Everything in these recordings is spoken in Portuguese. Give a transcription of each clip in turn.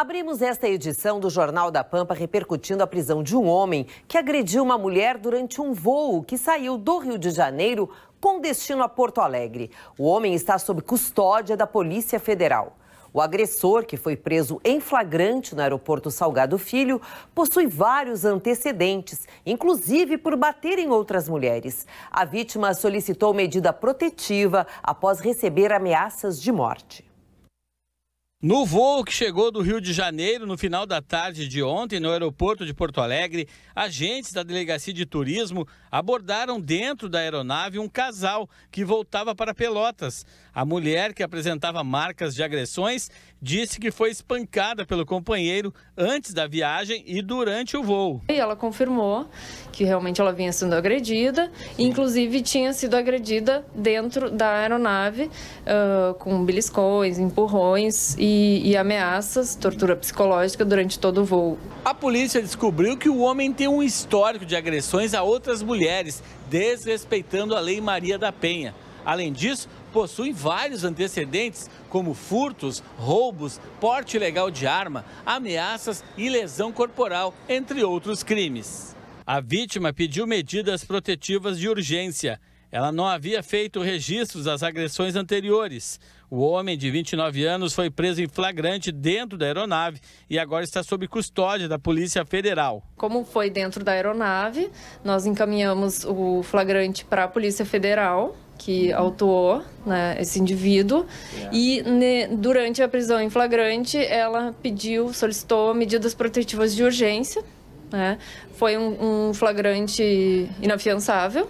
Abrimos esta edição do Jornal da Pampa repercutindo a prisão de um homem que agrediu uma mulher durante um voo que saiu do Rio de Janeiro com destino a Porto Alegre. O homem está sob custódia da Polícia Federal. O agressor, que foi preso em flagrante no aeroporto Salgado Filho, possui vários antecedentes, inclusive por bater em outras mulheres. A vítima solicitou medida protetiva após receber ameaças de morte. No voo que chegou do Rio de Janeiro no final da tarde de ontem, no aeroporto de Porto Alegre, agentes da Delegacia de Turismo abordaram dentro da aeronave um casal que voltava para Pelotas. A mulher, que apresentava marcas de agressões, disse que foi espancada pelo companheiro antes da viagem e durante o voo. E ela confirmou que realmente ela vinha sendo agredida, inclusive tinha sido agredida dentro da aeronave uh, com beliscões, empurrões e e, e ameaças, tortura psicológica durante todo o voo. A polícia descobriu que o homem tem um histórico de agressões a outras mulheres, desrespeitando a Lei Maria da Penha. Além disso, possui vários antecedentes, como furtos, roubos, porte ilegal de arma, ameaças e lesão corporal, entre outros crimes. A vítima pediu medidas protetivas de urgência. Ela não havia feito registros das agressões anteriores. O homem, de 29 anos, foi preso em flagrante dentro da aeronave e agora está sob custódia da Polícia Federal. Como foi dentro da aeronave, nós encaminhamos o flagrante para a Polícia Federal, que autuou né, esse indivíduo. Yeah. É. E ne, durante a prisão em flagrante, ela pediu, solicitou medidas protetivas de urgência. Né? Foi um, um flagrante inafiançável.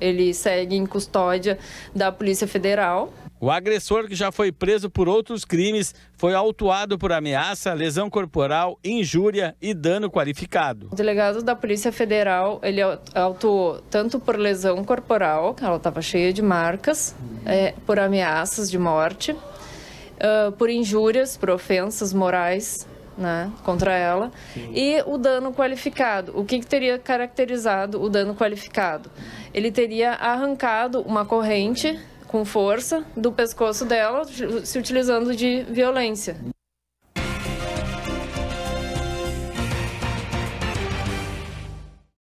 Ele segue em custódia da Polícia Federal. O agressor, que já foi preso por outros crimes, foi autuado por ameaça, lesão corporal, injúria e dano qualificado. O delegado da Polícia Federal, ele autuou tanto por lesão corporal, ela estava cheia de marcas, é, por ameaças de morte, uh, por injúrias, por ofensas morais, né, contra ela, Sim. e o dano qualificado. O que, que, teria caracterizado o dano qualificado? Ele teria arrancado uma corrente com força do pescoço dela, se utilizando de violência.